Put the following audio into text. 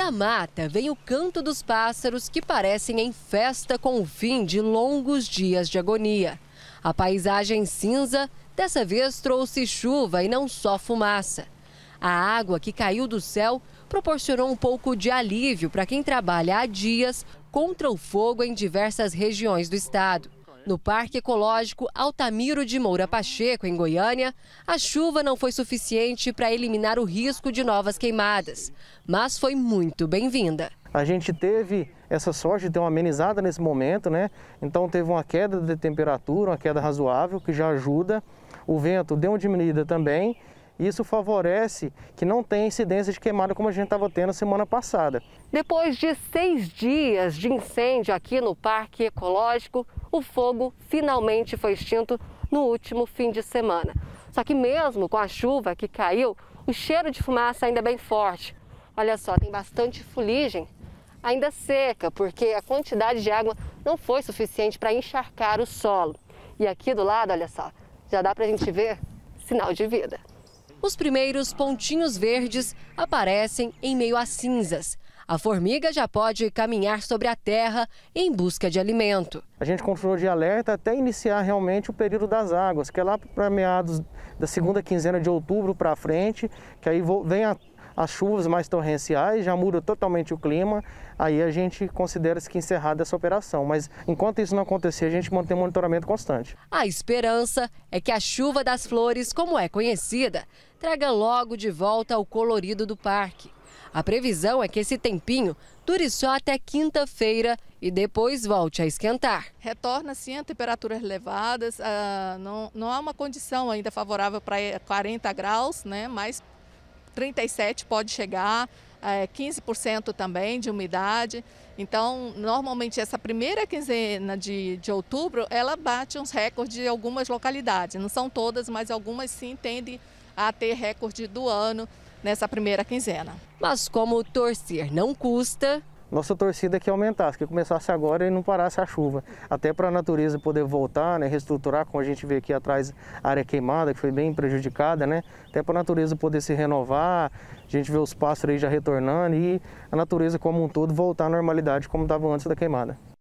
Da mata vem o canto dos pássaros que parecem em festa com o fim de longos dias de agonia. A paisagem cinza dessa vez trouxe chuva e não só fumaça. A água que caiu do céu proporcionou um pouco de alívio para quem trabalha há dias contra o fogo em diversas regiões do estado. Né? No Parque Ecológico Altamiro de Moura Pacheco, em Goiânia, a chuva não foi suficiente para eliminar o risco de novas queimadas, mas foi muito bem-vinda. A gente teve essa sorte de ter uma amenizada nesse momento, né? Então teve uma queda de temperatura, uma queda razoável, que já ajuda. O vento deu uma diminuída também. Isso favorece que não tenha incidência de queimada como a gente estava tendo semana passada. Depois de seis dias de incêndio aqui no Parque Ecológico, o fogo finalmente foi extinto no último fim de semana. Só que, mesmo com a chuva que caiu, o cheiro de fumaça ainda é bem forte. Olha só, tem bastante fuligem ainda seca, porque a quantidade de água não foi suficiente para encharcar o solo. E aqui do lado, olha só, já dá para a gente ver sinal de vida. Os primeiros pontinhos verdes aparecem em meio às cinzas a formiga já pode caminhar sobre a terra em busca de alimento. A gente controlou de alerta até iniciar realmente o período das águas, que é lá para meados da segunda quinzena de outubro para frente, que aí vem a as chuvas mais torrenciais, já muda totalmente o clima, aí a gente considera-se que encerrada essa operação. Mas enquanto isso não acontecer, a gente mantém o monitoramento constante. A esperança é que a chuva das flores, como é conhecida, traga logo de volta o colorido do parque. A previsão é que esse tempinho dure só até quinta-feira e depois volte a esquentar. Retorna sim a temperaturas elevadas, ah, não, não há uma condição ainda favorável para 40 eh, graus, né? mas 37 pode chegar, 15% eh, também de umidade. Então, normalmente essa primeira quinzena de, de outubro, ela bate uns recordes de algumas localidades. Não são todas, mas algumas sim tendem a ter recorde do ano nessa primeira quinzena. Mas como torcer não custa. Nossa torcida é que aumentasse, que começasse agora e não parasse a chuva. Até para a natureza poder voltar, né, reestruturar, como a gente vê aqui atrás, a área queimada, que foi bem prejudicada, né? Até para a natureza poder se renovar, a gente vê os pássaros aí já retornando e a natureza como um todo voltar à normalidade como estava antes da queimada.